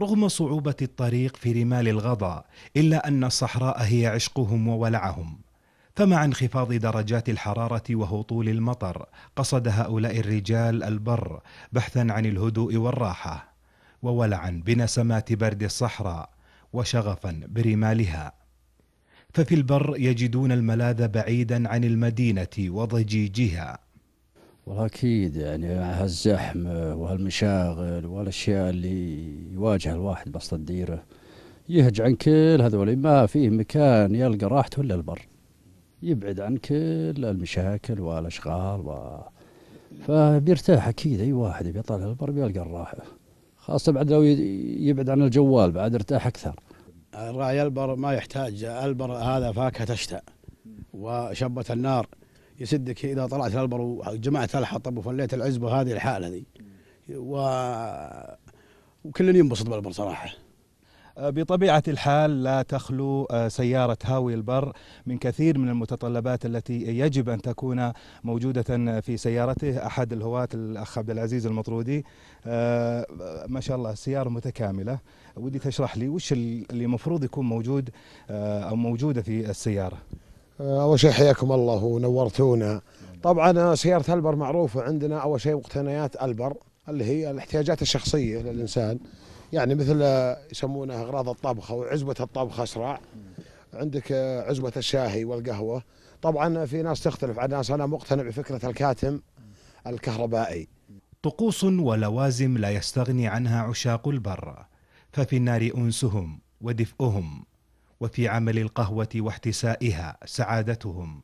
رغم صعوبة الطريق في رمال الغضا إلا أن الصحراء هي عشقهم وولعهم فمع انخفاض درجات الحرارة وهطول المطر قصد هؤلاء الرجال البر بحثا عن الهدوء والراحة وولعا بنسمات برد الصحراء وشغفا برمالها ففي البر يجدون الملاذ بعيدا عن المدينة وضجيجها والله أكيد يعني مع هالزحمة وهالمشاغل والاشياء اللي يواجهها الواحد بسط الديرة يهج عن كل هذول ما فيه مكان يلقى راحته إلا البر يبعد عن كل المشاكل والأشغال و... فبيرتاح أكيد أي واحد بيطلع البر بيلقى الراحة خاصة بعد لو يبعد عن الجوال بعد ارتاح أكثر الراعي البر ما يحتاج البر هذا فاكهة تشتاء وشبة النار يسدك اذا طلعت الالبر وجمعت الحطب وفليت العزبه هذه الحاله ذي و... وكل ينبسط بالبر صراحه أه، بطبيعة الحال لا تخلو أه، سيارة هاوي البر من كثير من المتطلبات التي يجب أن تكون موجودة في سيارته أحد الهواة الأخ عبد العزيز المطرودي أه، ما شاء الله سيارة متكاملة ودي تشرح لي وش اللي المفروض يكون موجود أو موجودة في السيارة آه، اول شيء حياكم الله ونورتونا طبعا سياره البر معروفه عندنا اول شيء مقتنيات البر اللي هي الاحتياجات الشخصيه للانسان يعني مثل يسمونها اغراض الطبخه وعزبه الطبخه اسرع عندك آه، عزبه الشاهي والقهوه طبعا في ناس تختلف عن ناس انا مقتنع بفكره الكاتم الكهربائي طقوس ولوازم لا يستغني عنها عشاق البر ففي النار انسهم ودفئهم وفي عمل القهوه واحتسائها سعادتهم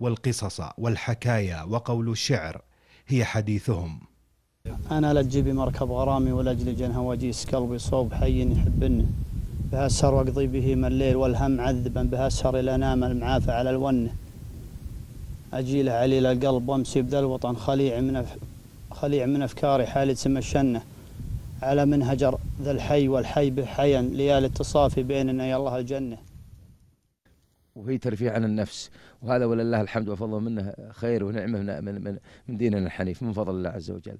والقصص والحكايا وقول الشعر هي حديثهم أنا لا تجيبي مركب غرامي ولا أجلي هواجيس قلبي صوب حي يحبنه بهالسهر وأقضي به من الليل والهم عذبا بهالسهر إلى نام المعافى على الونه أجيله عليل القلب وأمسي بذا الوطن خليع من خليع من أفكاري حالي تسمى الشنة على من هجر ذا الحي والحي به حيا ليالي التصافي بيننا يا الله الجنة وهي ترفيع عن النفس وهذا ولله الحمد وفضله منه خير ونعمه من, من, من ديننا الحنيف من فضل الله عز وجل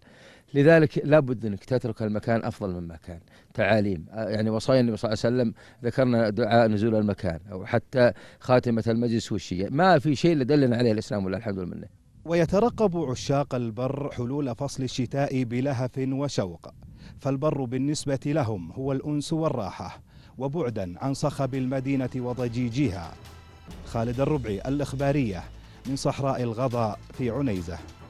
لذلك لابد انك تترك المكان افضل مما كان تعاليم يعني وصايا النبي صلى الله عليه وسلم ذكرنا دعاء نزول المكان او حتى خاتمه المجلس والشيء ما في شيء دلنا عليه الاسلام ولله الحمد والمنه ويترقب عشاق البر حلول فصل الشتاء بلهف وشوق فالبر بالنسبة لهم هو الأنس والراحة وبعدا عن صخب المدينة وضجيجها خالد الربعي الإخبارية من صحراء الغضاء في عنيزة